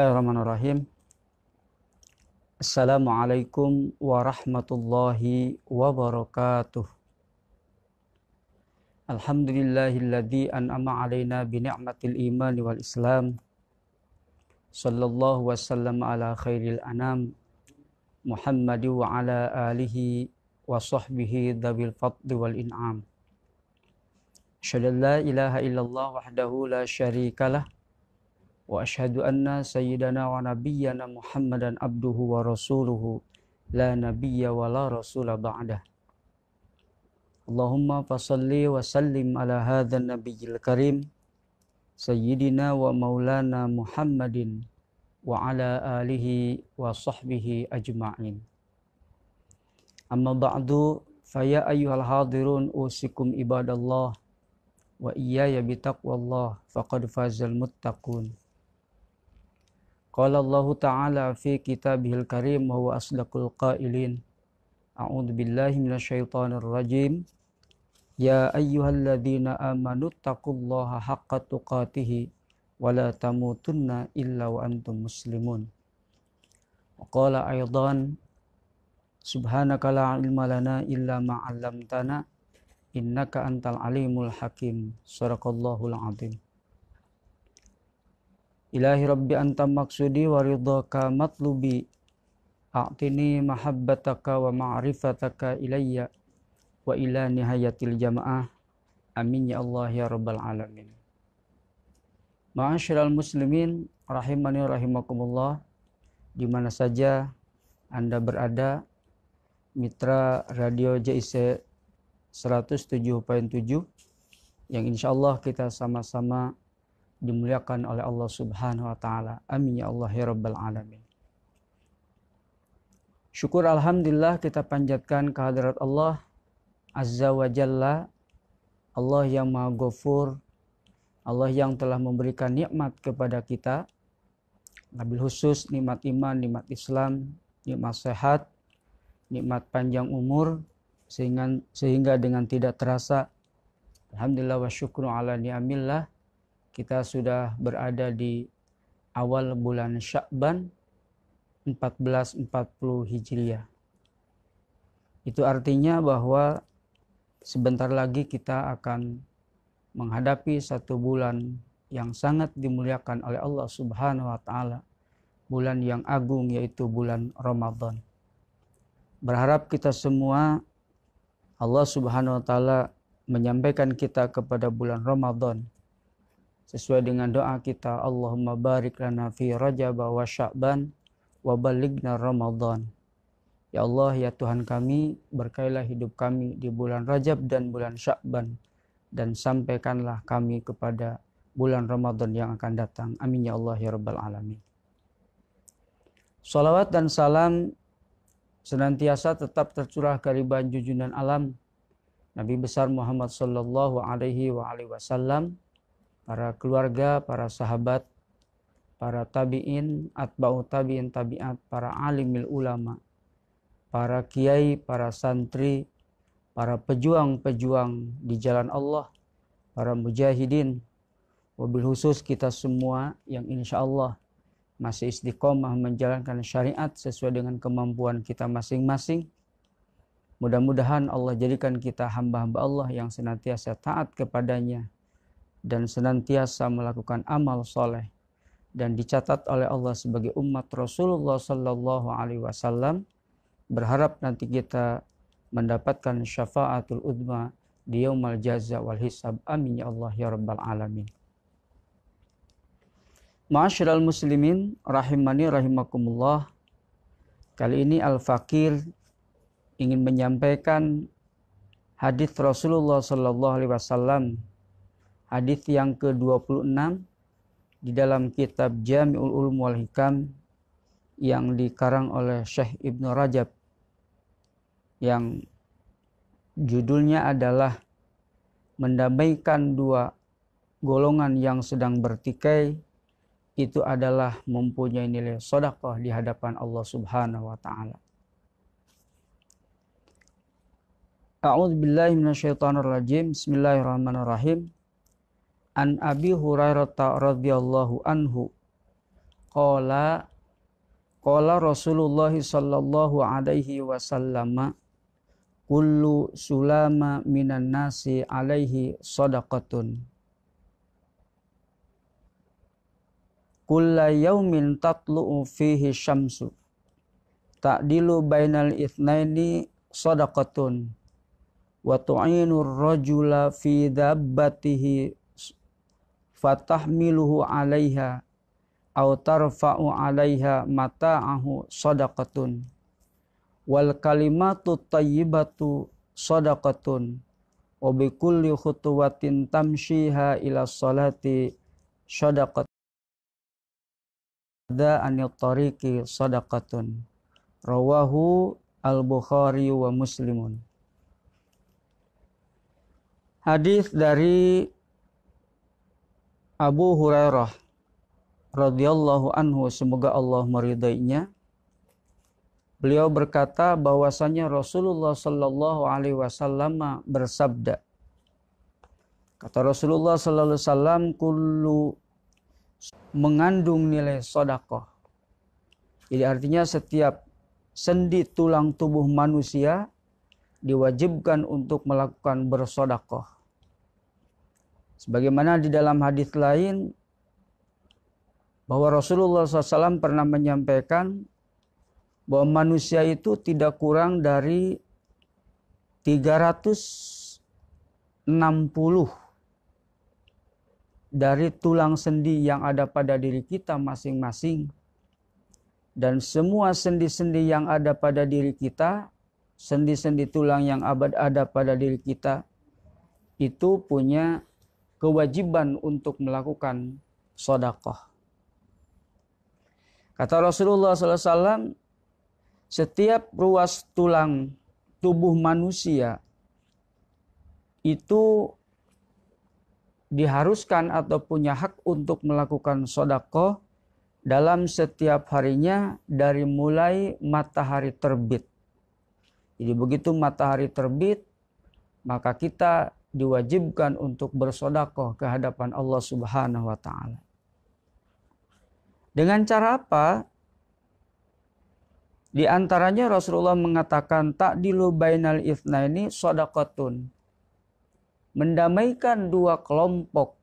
Bismillahirrahmanirrahim. Assalamualaikum warahmatullahi wabarakatuh. Alhamdulillahilladzi an'ama alaina bi ni'matil iman wal islam. Sallallahu wasallam ala khairil anam Muhammad wa ala alihi wa sahbihi dhabil fadli wal in'am. Asyhadu an la ilaha illallah wahdahu la syarikalah وأشهد أن سيدنا ونبينا محمدا عبده ورسوله لا نبي ولا رسول بعده اللهم فصل وسلم على هذا النبي الكريم سيدنا ومولانا محمد وعلى آله وصحبه أجمعين أما بعد فيا أيها الحاضرون أوصيكم عباد الله وإياي بتقوى الله فقد فاز المتقون Qala Allah Ta'ala fi kitabihil karim wa huwa asdaqul qailin. A'udzu billahi minasyaitonir rajim. Ya ayyuhalladzina amanu taqullaha haqqa tuqatih wa la tamutunna illa wa antum muslimun. Qala aidan Subhanaka la ilma lana illa ma 'allamtana innaka antal alimul hakim. Sadaqallahul azim. Ilahi Rabbi anta maksudi wa ridhaka matlubi. A'tini mahabbataka wa ma'rifataka ilayya wa ila nihayatil jama'ah. Amin ya Allah ya Rabbal Alamin. Ma'asyiral muslimin rahimani rahimakumullah di mana saja Anda berada mitra radio JIC 107.7 yang insya Allah kita sama-sama dimuliakan oleh Allah Subhanahu wa taala. Amin ya Allah ya rabbal alamin. Syukur alhamdulillah kita panjatkan kehadirat Allah Azza wa Jalla, Allah yang Maha Ghafur, Allah yang telah memberikan nikmat kepada kita. Nabil khusus nikmat iman, nikmat Islam, nikmat sehat, nikmat panjang umur sehingga sehingga dengan tidak terasa alhamdulillah wa syukru ala ni'amillah kita sudah berada di awal bulan Syakban 1440 Hijriah. Itu artinya bahwa sebentar lagi kita akan menghadapi satu bulan yang sangat dimuliakan oleh Allah Subhanahu wa taala. Bulan yang agung yaitu bulan Ramadan. Berharap kita semua Allah Subhanahu wa taala menyampaikan kita kepada bulan Ramadan sesuai dengan doa kita Allahumma barik lana fi Rajab wa Sya'ban wa balighna Ramadan Ya Allah ya Tuhan kami berkailah hidup kami di bulan Rajab dan bulan Sya'ban dan sampaikanlah kami kepada bulan Ramadan yang akan datang amin ya Allah ya Rabbal Alamin Salawat dan salam senantiasa tetap tercurah ke ribuan dan alam Nabi besar Muhammad sallallahu alaihi wa alihi wasallam para keluarga, para sahabat, para tabi'in, atba'u tabi'in tabi'at, para alimil ulama, para kiai, para santri, para pejuang-pejuang di jalan Allah, para mujahidin, wabil khusus kita semua yang insya Allah masih istiqomah menjalankan syariat sesuai dengan kemampuan kita masing-masing. Mudah-mudahan Allah jadikan kita hamba-hamba Allah yang senantiasa taat kepadanya, dan senantiasa melakukan amal soleh dan dicatat oleh Allah sebagai umat Rasulullah Sallallahu Alaihi Wasallam berharap nanti kita mendapatkan syafaatul udma di yaumal jaza wal hisab amin ya Allah ya rabbal alamin Ma'asyiral muslimin rahimani rahimakumullah. Kali ini Al-Fakir ingin menyampaikan hadis Rasulullah sallallahu alaihi wasallam hadis yang ke-26 di dalam kitab Jami'ul Ulum wal Hikam yang dikarang oleh Syekh Ibnu Rajab yang judulnya adalah mendamaikan dua golongan yang sedang bertikai itu adalah mempunyai nilai sodakoh di hadapan Allah Subhanahu wa taala. A'udzu billahi Bismillahirrahmanirrahim an Abi Hurairah radhiyallahu anhu qala qala Rasulullah sallallahu alaihi wasallam kullu sulama minan nasi alaihi sadaqatun kulla yaumin tatlu'u fihi syamsu ta'dilu bainal ithnaini sadaqatun wa tu'inu rajula fi dabbatihi fatahmiluhu alaiha au tarfa'u alaiha mata'ahu sadaqatun wal kalimatu tayyibatu sadaqatun wa bi kulli khutuwatin tamshiha ila salati sadaqatun da anil tariqi sadaqatun rawahu al-bukhari wa muslimun hadis dari Abu Hurairah radhiyallahu anhu semoga Allah meridainya beliau berkata bahwasanya Rasulullah sallallahu Alaihi Wasallam bersabda kata Rasulullah sallallahu Alaihi Wasallam kullu mengandung nilai sodakoh jadi artinya setiap sendi tulang tubuh manusia diwajibkan untuk melakukan bersodakoh Sebagaimana di dalam hadis lain bahwa Rasulullah SAW pernah menyampaikan bahwa manusia itu tidak kurang dari 360 dari tulang sendi yang ada pada diri kita masing-masing dan semua sendi-sendi yang ada pada diri kita sendi-sendi tulang yang abad ada pada diri kita itu punya kewajiban untuk melakukan sodakoh. Kata Rasulullah SAW, setiap ruas tulang tubuh manusia itu diharuskan atau punya hak untuk melakukan sodakoh dalam setiap harinya dari mulai matahari terbit. Jadi begitu matahari terbit, maka kita diwajibkan untuk bersodakoh ke hadapan Allah Subhanahu wa taala. Dengan cara apa? Di antaranya Rasulullah mengatakan tak dilu bainal ifna ini sodakotun. Mendamaikan dua kelompok,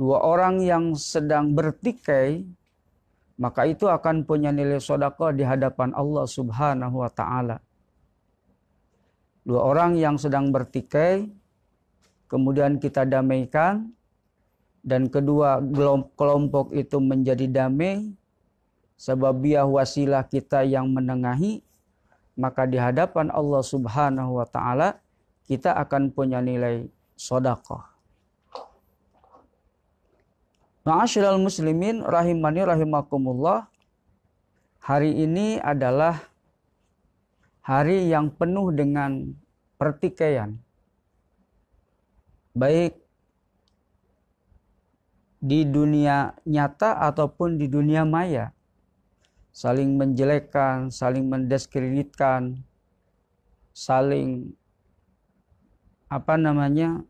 dua orang yang sedang bertikai, maka itu akan punya nilai sodakoh di hadapan Allah subhanahu wa ta'ala. Dua orang yang sedang bertikai, kemudian kita damaikan dan kedua kelompok itu menjadi damai sebab biah wasilah kita yang menengahi maka di hadapan Allah Subhanahu wa taala kita akan punya nilai sedekah. Ma'asyiral muslimin rahimani rahimakumullah. Hari ini adalah hari yang penuh dengan pertikaian baik di dunia nyata ataupun di dunia maya saling menjelekkan, saling mendiskreditkan, saling apa namanya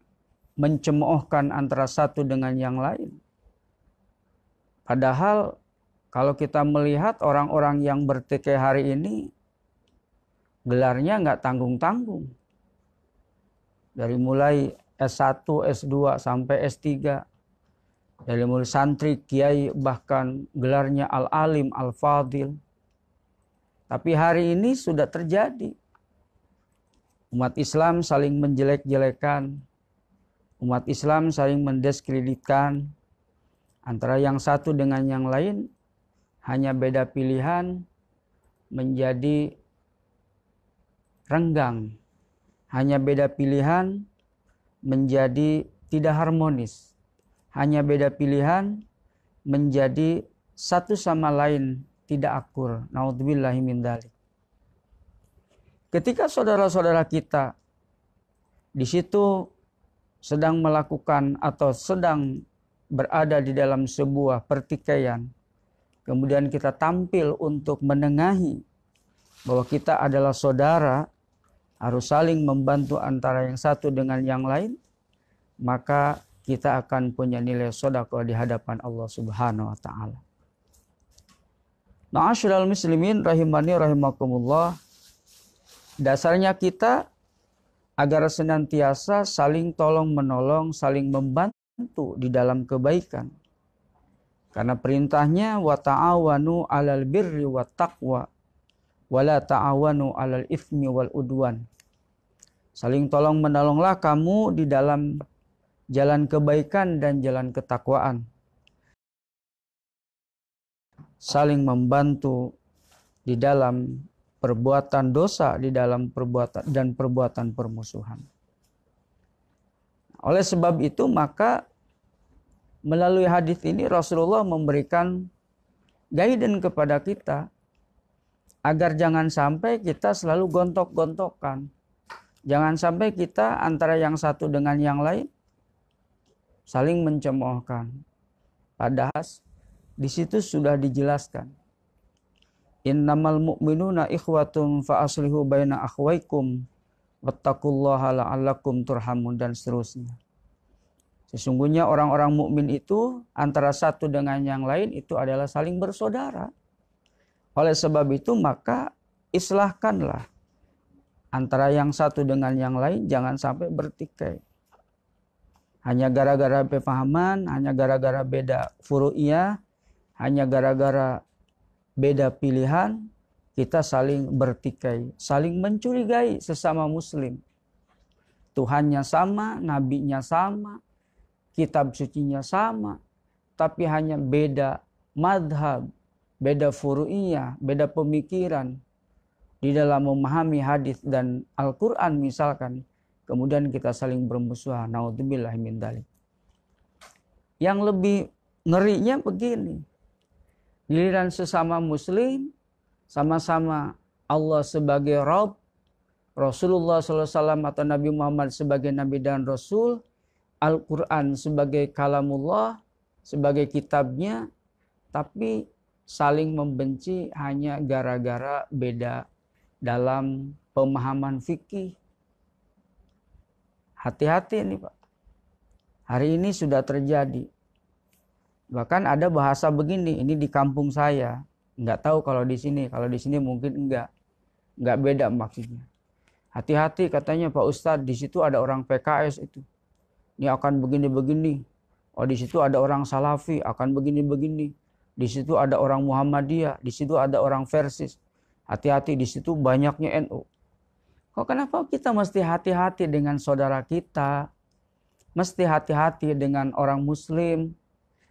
mencemoohkan antara satu dengan yang lain. Padahal kalau kita melihat orang-orang yang bertikai hari ini gelarnya nggak tanggung-tanggung. Dari mulai S1, S2 sampai S3 dari mulai santri, kiai bahkan gelarnya al-alim, al-fadil. Tapi hari ini sudah terjadi. Umat Islam saling menjelek-jelekan. Umat Islam saling mendeskreditkan antara yang satu dengan yang lain hanya beda pilihan menjadi renggang. Hanya beda pilihan menjadi tidak harmonis. Hanya beda pilihan menjadi satu sama lain tidak akur. Ketika saudara-saudara kita di situ sedang melakukan atau sedang berada di dalam sebuah pertikaian, kemudian kita tampil untuk menengahi bahwa kita adalah saudara harus saling membantu antara yang satu dengan yang lain, maka kita akan punya nilai sodako di hadapan Allah Subhanahu wa taala. Na'asyiral muslimin rahimani rahimakumullah. Dasarnya kita agar senantiasa saling tolong menolong, saling membantu di dalam kebaikan. Karena perintahnya wa ta'awanu alal birri wa taqwa wala ta'awanu 'alal ifmi wal udwan. Saling tolong menolonglah kamu di dalam jalan kebaikan dan jalan ketakwaan. Saling membantu di dalam perbuatan dosa, di dalam perbuatan dan perbuatan permusuhan. Oleh sebab itu maka melalui hadis ini Rasulullah memberikan guidance kepada kita agar jangan sampai kita selalu gontok-gontokan. Jangan sampai kita antara yang satu dengan yang lain saling mencemoohkan. Padahal di situ sudah dijelaskan. Innamal mu'minuna ikhwatun fa aslihu baina akhwaikum wattaqullaha la'allakum turhamun dan seterusnya. Sesungguhnya orang-orang mukmin itu antara satu dengan yang lain itu adalah saling bersaudara. Oleh sebab itu maka islahkanlah antara yang satu dengan yang lain jangan sampai bertikai. Hanya gara-gara pemahaman, hanya gara-gara beda furu'iyah, hanya gara-gara beda pilihan, kita saling bertikai, saling mencurigai sesama muslim. Tuhannya sama, nabinya sama, kitab sucinya sama, tapi hanya beda madhab, beda furu'iyah, beda pemikiran di dalam memahami hadis dan Al-Qur'an misalkan, kemudian kita saling bermusuhan. Nauzubillah min Yang lebih ngerinya begini. Giliran sesama muslim sama-sama Allah sebagai Rabb, Rasulullah SAW atau Nabi Muhammad sebagai Nabi dan Rasul, Al-Quran sebagai kalamullah, sebagai kitabnya, tapi saling membenci hanya gara-gara beda dalam pemahaman fikih. Hati-hati ini Pak. Hari ini sudah terjadi. Bahkan ada bahasa begini, ini di kampung saya. Nggak tahu kalau di sini, kalau di sini mungkin enggak. Nggak beda maksudnya. Hati-hati katanya Pak Ustadz, di situ ada orang PKS itu. Ini akan begini-begini. Oh di situ ada orang Salafi, akan begini-begini di situ ada orang Muhammadiyah, di situ ada orang Versis. Hati-hati di situ banyaknya NU. Kok kenapa kita mesti hati-hati dengan saudara kita? Mesti hati-hati dengan orang muslim.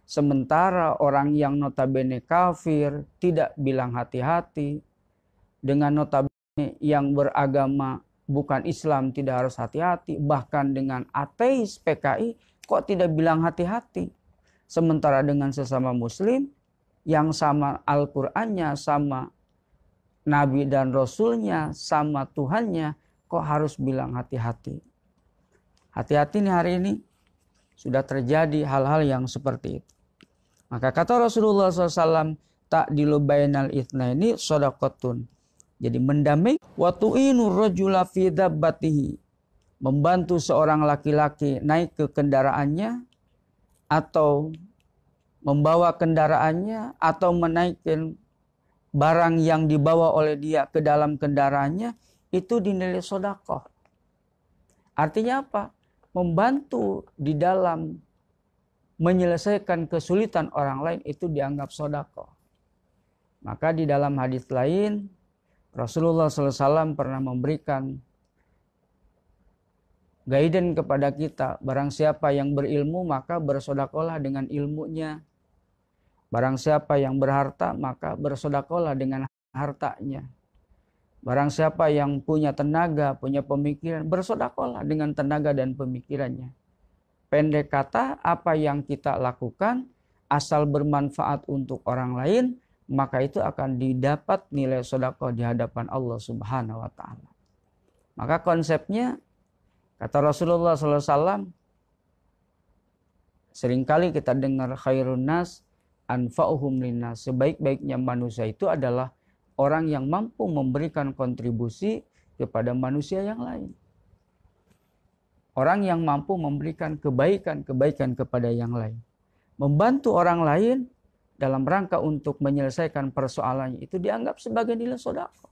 Sementara orang yang notabene kafir tidak bilang hati-hati dengan notabene yang beragama bukan Islam tidak harus hati-hati, bahkan dengan ateis PKI kok tidak bilang hati-hati. Sementara dengan sesama muslim yang sama Al-Qur'annya, sama nabi dan rasulnya, sama Tuhannya, kok harus bilang hati-hati. Hati-hati nih hari ini sudah terjadi hal-hal yang seperti itu. Maka kata Rasulullah SAW, tak dilubainal itna ini sodakotun. Jadi mendamai waktu inu rojula batihi membantu seorang laki-laki naik ke kendaraannya atau membawa kendaraannya atau menaikkan barang yang dibawa oleh dia ke dalam kendaraannya itu dinilai sodakoh. Artinya apa? Membantu di dalam menyelesaikan kesulitan orang lain itu dianggap sodakoh. Maka di dalam hadis lain Rasulullah SAW pernah memberikan guidance kepada kita. Barang siapa yang berilmu maka bersodakolah dengan ilmunya Barang siapa yang berharta maka bersodakolah dengan hartanya. Barang siapa yang punya tenaga, punya pemikiran, bersodakolah dengan tenaga dan pemikirannya. Pendek kata, apa yang kita lakukan asal bermanfaat untuk orang lain, maka itu akan didapat nilai sodakoh di hadapan Allah Subhanahu wa Ta'ala. Maka konsepnya, kata Rasulullah SAW, seringkali kita dengar khairun nas anfa'uhum lina Sebaik-baiknya manusia itu adalah orang yang mampu memberikan kontribusi kepada manusia yang lain. Orang yang mampu memberikan kebaikan-kebaikan kepada yang lain. Membantu orang lain dalam rangka untuk menyelesaikan persoalannya itu dianggap sebagai nilai sodako.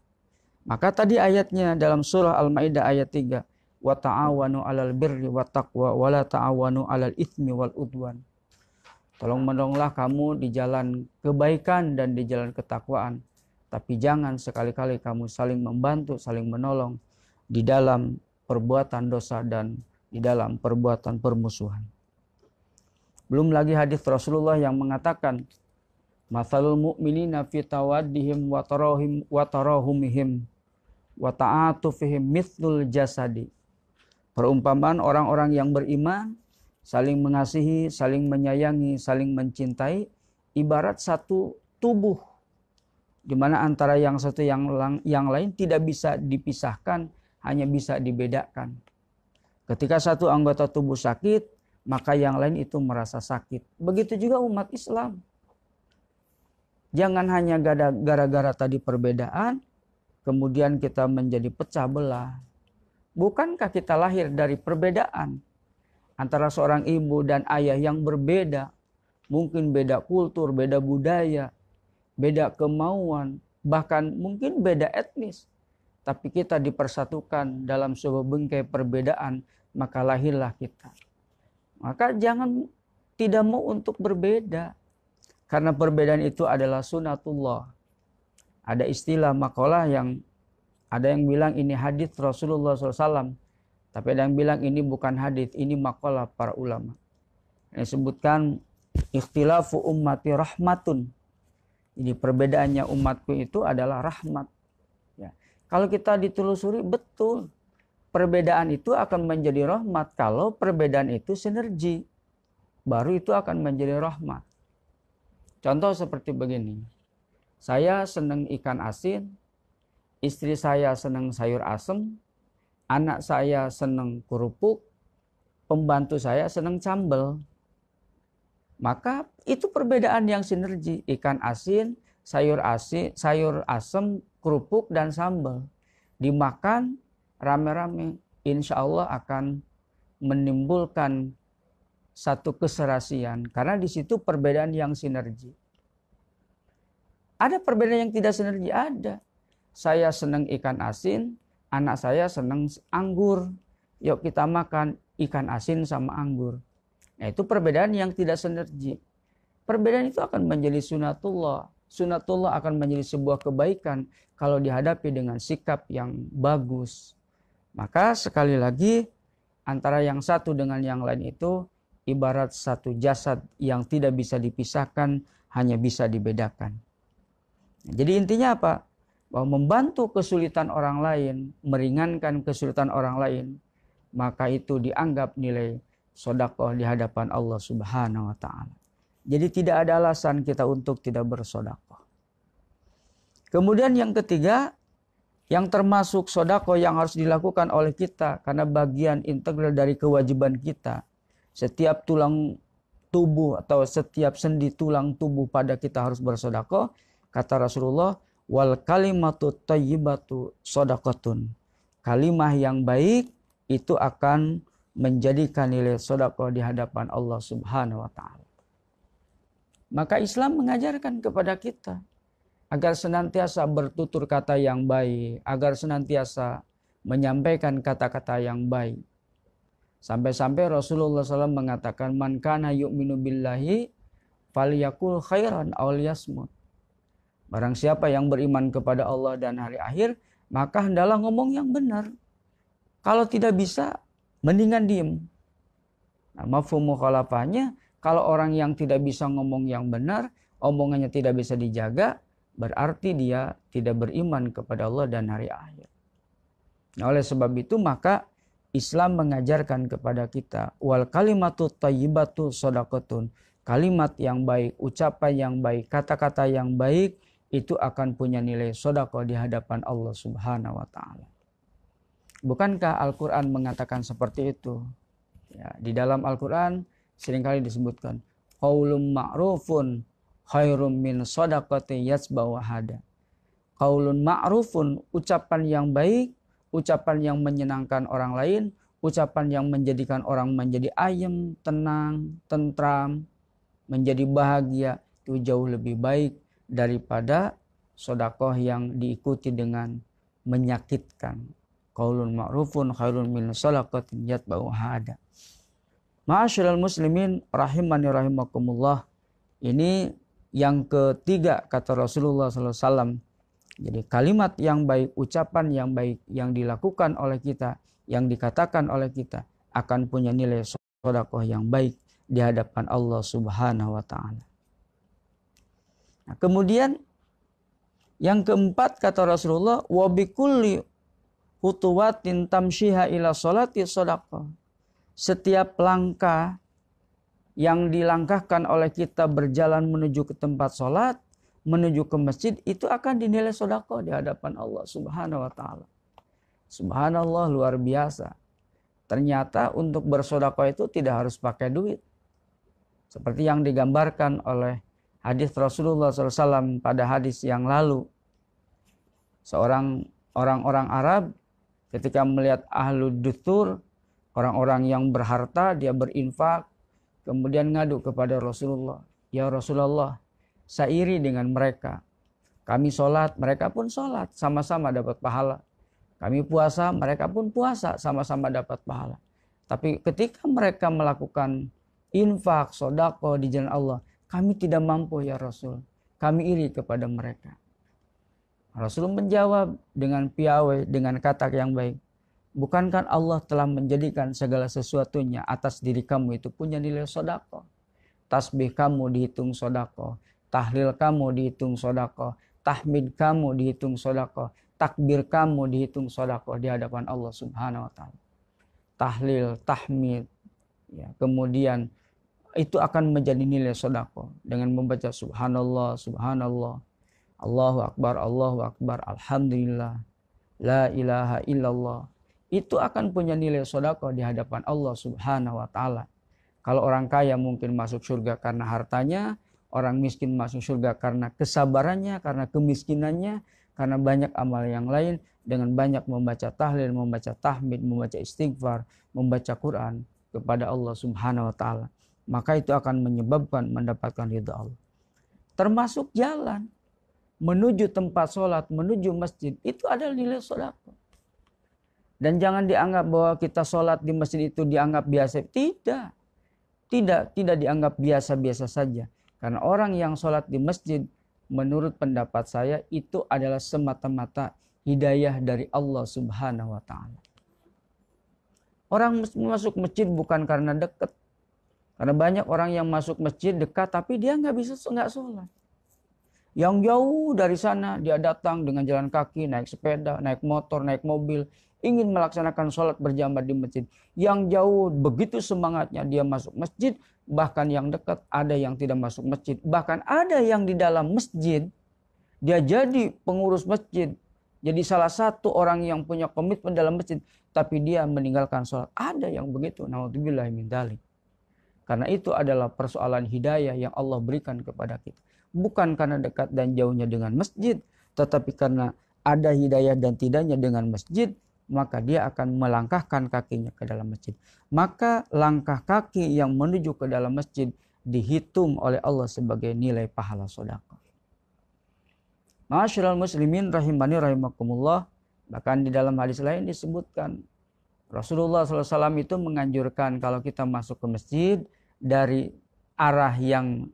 Maka tadi ayatnya dalam surah Al-Maidah ayat 3, "Wa ta'awanu 'alal birri wa taqwa wa la ta'awanu 'alal ithmi wal udwan." Tolong menolonglah kamu di jalan kebaikan dan di jalan ketakwaan. Tapi jangan sekali-kali kamu saling membantu, saling menolong di dalam perbuatan dosa dan di dalam perbuatan permusuhan. Belum lagi hadis Rasulullah yang mengatakan, Masalul mu'minina fi tawaddihim wa wa tarahumihim ta'atufihim mithlul jasadi." Perumpamaan orang-orang yang beriman saling mengasihi, saling menyayangi, saling mencintai, ibarat satu tubuh di mana antara yang satu yang yang lain tidak bisa dipisahkan, hanya bisa dibedakan. Ketika satu anggota tubuh sakit, maka yang lain itu merasa sakit. Begitu juga umat Islam. Jangan hanya gara-gara tadi perbedaan, kemudian kita menjadi pecah belah. Bukankah kita lahir dari perbedaan? antara seorang ibu dan ayah yang berbeda, mungkin beda kultur, beda budaya, beda kemauan, bahkan mungkin beda etnis. Tapi kita dipersatukan dalam sebuah bengkai perbedaan, maka lahirlah kita. Maka jangan tidak mau untuk berbeda. Karena perbedaan itu adalah sunatullah. Ada istilah makalah yang ada yang bilang ini hadis Rasulullah SAW. Tapi ada yang bilang ini bukan hadis, ini makalah para ulama. Yang sebutkan ikhtilafu ummati rahmatun. Jadi perbedaannya umatku itu adalah rahmat. Ya. Kalau kita ditelusuri betul perbedaan itu akan menjadi rahmat kalau perbedaan itu sinergi. Baru itu akan menjadi rahmat. Contoh seperti begini. Saya senang ikan asin, istri saya senang sayur asem, anak saya seneng kerupuk, pembantu saya seneng sambel. Maka itu perbedaan yang sinergi, ikan asin, sayur asin, sayur asem, kerupuk dan sambel Dimakan rame-rame, insya Allah akan menimbulkan satu keserasian karena di situ perbedaan yang sinergi. Ada perbedaan yang tidak sinergi ada. Saya senang ikan asin, anak saya seneng anggur, yuk kita makan ikan asin sama anggur. Nah, itu perbedaan yang tidak sinergi. Perbedaan itu akan menjadi sunatullah. Sunatullah akan menjadi sebuah kebaikan kalau dihadapi dengan sikap yang bagus. Maka sekali lagi antara yang satu dengan yang lain itu ibarat satu jasad yang tidak bisa dipisahkan hanya bisa dibedakan. Jadi intinya apa? bahwa membantu kesulitan orang lain, meringankan kesulitan orang lain, maka itu dianggap nilai sodakoh di hadapan Allah Subhanahu wa Ta'ala. Jadi, tidak ada alasan kita untuk tidak bersodakoh. Kemudian, yang ketiga, yang termasuk sodakoh yang harus dilakukan oleh kita karena bagian integral dari kewajiban kita. Setiap tulang tubuh atau setiap sendi tulang tubuh pada kita harus bersodakoh. Kata Rasulullah, wal kalimatu tayyibatu sodakotun. Kalimah yang baik itu akan menjadikan nilai sodakoh di hadapan Allah Subhanahu wa Ta'ala. Maka Islam mengajarkan kepada kita agar senantiasa bertutur kata yang baik, agar senantiasa menyampaikan kata-kata yang baik. Sampai-sampai Rasulullah SAW mengatakan, Man kana yu'minu billahi falyakul khairan awliyasmut. Barang siapa yang beriman kepada Allah dan hari akhir, maka hendaklah ngomong yang benar. Kalau tidak bisa, mendingan diem. Nah, mafhum mukhalafahnya, kalau orang yang tidak bisa ngomong yang benar, omongannya tidak bisa dijaga, berarti dia tidak beriman kepada Allah dan hari akhir. Nah, oleh sebab itu maka Islam mengajarkan kepada kita wal kalimatu tayyibatu sodakotun Kalimat yang baik, ucapan yang baik, kata-kata yang baik itu akan punya nilai sodako di hadapan Allah Subhanahu wa Ta'ala. Bukankah Al-Quran mengatakan seperti itu? Ya, di dalam Al-Quran seringkali disebutkan, "Kaulum ma'rufun khairum min sodakoti bawahada. Kaulun Qaulun ma'rufun, ucapan yang baik, ucapan yang menyenangkan orang lain, ucapan yang menjadikan orang menjadi ayem, tenang, tentram, menjadi bahagia, itu jauh lebih baik daripada sodakoh yang diikuti dengan menyakitkan. Qaulun ma'rufun khairun min salaqatin yatba'u hada. Ma'asyiral muslimin rahimani rahimakumullah. Ini yang ketiga kata Rasulullah SAW. Jadi kalimat yang baik, ucapan yang baik yang dilakukan oleh kita, yang dikatakan oleh kita akan punya nilai sodakoh yang baik di hadapan Allah Subhanahu wa taala. Nah, kemudian yang keempat kata Rasulullah, wa bikulli hutuwatin tamshiha ila sholati shadaqah. Setiap langkah yang dilangkahkan oleh kita berjalan menuju ke tempat sholat, menuju ke masjid, itu akan dinilai sodako di hadapan Allah subhanahu wa ta'ala. Subhanallah luar biasa. Ternyata untuk bersodako itu tidak harus pakai duit. Seperti yang digambarkan oleh hadis Rasulullah SAW pada hadis yang lalu. Seorang orang-orang Arab ketika melihat ahlu dutur, orang-orang yang berharta, dia berinfak, kemudian ngadu kepada Rasulullah. Ya Rasulullah, saya iri dengan mereka. Kami sholat, mereka pun sholat, sama-sama dapat pahala. Kami puasa, mereka pun puasa, sama-sama dapat pahala. Tapi ketika mereka melakukan infak, sodako di jalan Allah, kami tidak mampu ya Rasul. Kami iri kepada mereka. Rasul menjawab dengan piawai, dengan kata yang baik. Bukankah Allah telah menjadikan segala sesuatunya atas diri kamu itu punya nilai sodako? Tasbih kamu dihitung sodako. Tahlil kamu dihitung sodako. Tahmid kamu dihitung sodako. Takbir kamu dihitung sodako di hadapan Allah subhanahu wa ta'ala. Tahlil, tahmid, ya, kemudian itu akan menjadi nilai sodako dengan membaca subhanallah subhanallah Allahu akbar Allahu akbar alhamdulillah la ilaha illallah itu akan punya nilai sodako di hadapan Allah subhanahu wa ta'ala kalau orang kaya mungkin masuk surga karena hartanya orang miskin masuk surga karena kesabarannya karena kemiskinannya karena banyak amal yang lain dengan banyak membaca tahlil, membaca tahmid, membaca istighfar, membaca Quran kepada Allah Subhanahu wa taala maka itu akan menyebabkan mendapatkan ridha Allah. Termasuk jalan menuju tempat sholat, menuju masjid, itu adalah nilai sodako. Dan jangan dianggap bahwa kita sholat di masjid itu dianggap biasa. Tidak. Tidak, tidak dianggap biasa-biasa saja. Karena orang yang sholat di masjid, menurut pendapat saya, itu adalah semata-mata hidayah dari Allah subhanahu wa ta'ala. Orang masuk masjid bukan karena dekat karena banyak orang yang masuk masjid dekat tapi dia nggak bisa nggak sholat. Yang jauh dari sana dia datang dengan jalan kaki, naik sepeda, naik motor, naik mobil, ingin melaksanakan sholat berjamaah di masjid. Yang jauh begitu semangatnya dia masuk masjid, bahkan yang dekat ada yang tidak masuk masjid, bahkan ada yang di dalam masjid dia jadi pengurus masjid, jadi salah satu orang yang punya komitmen dalam masjid, tapi dia meninggalkan sholat. Ada yang begitu. Naudzubillah min dalik. Karena itu adalah persoalan hidayah yang Allah berikan kepada kita. Bukan karena dekat dan jauhnya dengan masjid, tetapi karena ada hidayah dan tidaknya dengan masjid, maka dia akan melangkahkan kakinya ke dalam masjid. Maka langkah kaki yang menuju ke dalam masjid dihitung oleh Allah sebagai nilai pahala sodaka. Masyurul muslimin rahimani rahimakumullah. Bahkan di dalam hadis lain disebutkan Rasulullah SAW itu menganjurkan kalau kita masuk ke masjid dari arah yang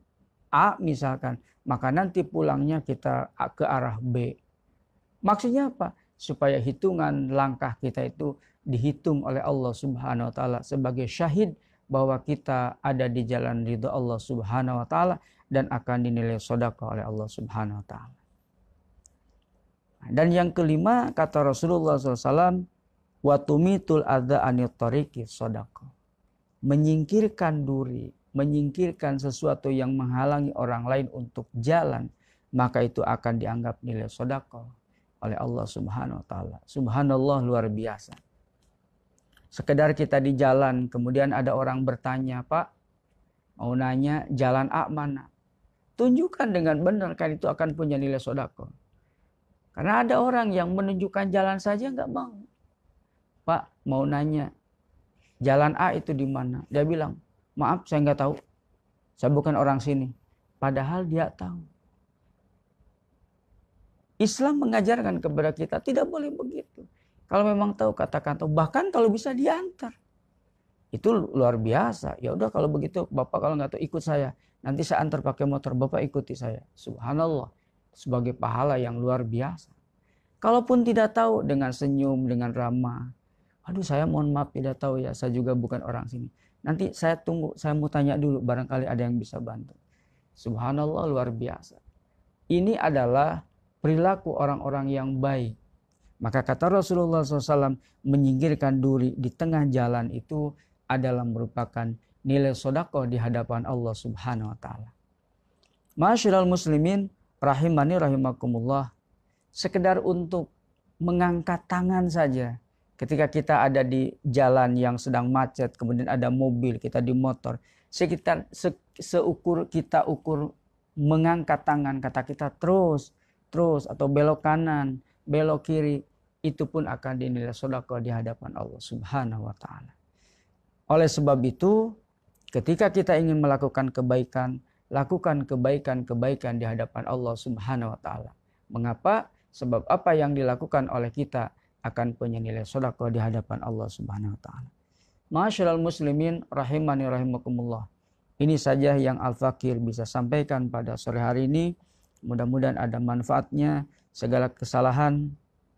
A misalkan, maka nanti pulangnya kita ke arah B. Maksudnya apa? Supaya hitungan langkah kita itu dihitung oleh Allah Subhanahu wa taala sebagai syahid bahwa kita ada di jalan ridha Allah Subhanahu wa taala dan akan dinilai sedekah oleh Allah Subhanahu wa taala. Dan yang kelima kata Rasulullah SAW, watumitul adza anit tariqi sodako menyingkirkan duri, menyingkirkan sesuatu yang menghalangi orang lain untuk jalan, maka itu akan dianggap nilai sodako oleh Allah Subhanahu wa taala. Subhanallah luar biasa. Sekedar kita di jalan kemudian ada orang bertanya, "Pak, mau nanya jalan A mana?" Tunjukkan dengan benar kan itu akan punya nilai sodako. Karena ada orang yang menunjukkan jalan saja nggak mau. Pak, mau nanya jalan A itu di mana? Dia bilang, maaf saya nggak tahu, saya bukan orang sini. Padahal dia tahu. Islam mengajarkan kepada kita tidak boleh begitu. Kalau memang tahu katakan tahu, bahkan kalau bisa diantar. Itu luar biasa. Ya udah kalau begitu Bapak kalau nggak tahu ikut saya. Nanti saya antar pakai motor, Bapak ikuti saya. Subhanallah. Sebagai pahala yang luar biasa. Kalaupun tidak tahu dengan senyum, dengan ramah, aduh saya mohon maaf tidak tahu ya, saya juga bukan orang sini. Nanti saya tunggu, saya mau tanya dulu, barangkali ada yang bisa bantu. Subhanallah luar biasa. Ini adalah perilaku orang-orang yang baik. Maka kata Rasulullah SAW, menyingkirkan duri di tengah jalan itu adalah merupakan nilai sodako di hadapan Allah Subhanahu Wa Taala. Masyiral muslimin, rahimani rahimakumullah. Sekedar untuk mengangkat tangan saja Ketika kita ada di jalan yang sedang macet, kemudian ada mobil, kita di motor, sekitar se, seukur kita ukur mengangkat tangan kata kita terus, terus atau belok kanan, belok kiri, itu pun akan dinilai sedekah di hadapan Allah Subhanahu wa taala. Oleh sebab itu, ketika kita ingin melakukan kebaikan, lakukan kebaikan-kebaikan di hadapan Allah Subhanahu wa taala. Mengapa? Sebab apa yang dilakukan oleh kita akan punya nilai sodako di hadapan Allah Subhanahu wa taala. Masyaallah muslimin rahimani rahimakumullah. Ini saja yang Al-Fakir bisa sampaikan pada sore hari ini. Mudah-mudahan ada manfaatnya. Segala kesalahan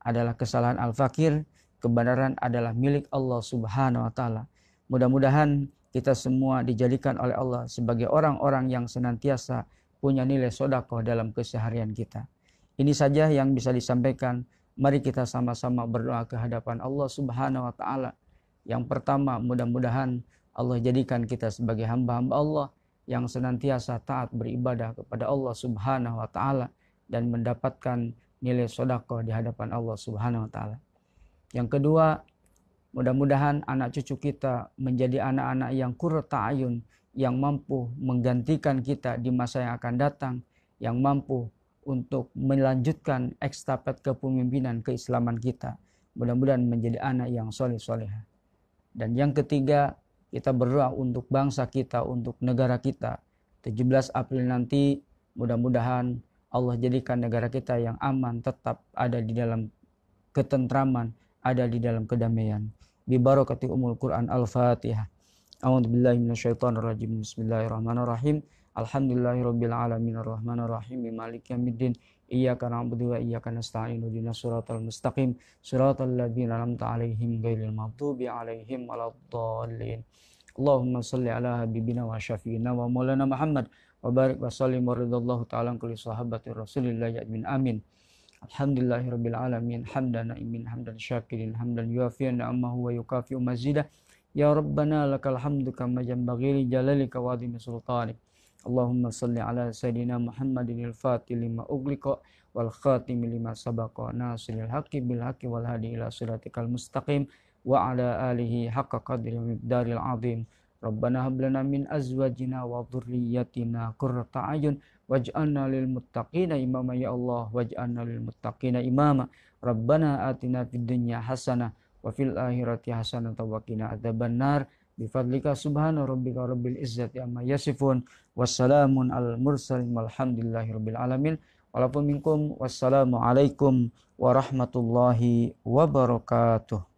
adalah kesalahan Al-Fakir. Kebenaran adalah milik Allah Subhanahu wa Ta'ala. Mudah-mudahan kita semua dijadikan oleh Allah sebagai orang-orang yang senantiasa punya nilai sodako dalam keseharian kita. Ini saja yang bisa disampaikan. Mari kita sama-sama berdoa ke hadapan Allah Subhanahu wa taala. Yang pertama, mudah-mudahan Allah jadikan kita sebagai hamba-hamba Allah yang senantiasa taat beribadah kepada Allah Subhanahu wa taala dan mendapatkan nilai sodako di hadapan Allah Subhanahu wa taala. Yang kedua, mudah-mudahan anak cucu kita menjadi anak-anak yang kurta ayun yang mampu menggantikan kita di masa yang akan datang, yang mampu untuk melanjutkan ekstapet kepemimpinan keislaman kita. Mudah-mudahan menjadi anak yang soleh soleh Dan yang ketiga, kita berdoa untuk bangsa kita, untuk negara kita. 17 April nanti mudah-mudahan Allah jadikan negara kita yang aman, tetap ada di dalam ketentraman, ada di dalam kedamaian. Bibarakati umul Quran Al-Fatihah. A'udzu Bismillahirrahmanirrahim. Alhamdulillahirabbil alamin arrahmanir rahim maliki yaumiddin na'budu wa iyyaka nasta'in surat al mustaqim Surat al-ladhin alam ta'alayhim ghairil maghdubi alayhim waladdallin Allahumma salli ala habibina wa syafiina wa maulana Muhammad wa barik wa sallim wa ridallahu ta'ala Kuli sahabati rasulillah ya'min amin Alhamdulillahirrabbilalamin hamdan na'imin hamdan syakirin hamdan yuafiyan na'amahu wa yukafi'u mazidah Ya Rabbana lakal hamdu kama yanbaghi jalalika wa 'azimi sultanik Allahumma salli ala sayyidina Muhammadin al ugliko lima ugliqa wal khatimi lima sabaqa nasiril haqqi wal hadi ila mustaqim wa ala alihi haqqa qadri mibdaril azim Rabbana hab lana min azwajina wa dhurriyyatina qurrata ayun waj'alna lil muttaqina imama ya Allah waj'alna lil muttaqina imama Rabbana atina fid dunya hasanah wa fil akhirati hasanah wa qina adzabannar nar Bifadlika subhana rabbika rabbil izzati amma yasifun. Wassalamun al mursalin walhamdulillahi rabbil alamin. Walaupun minkum wassalamualaikum warahmatullahi wabarakatuh.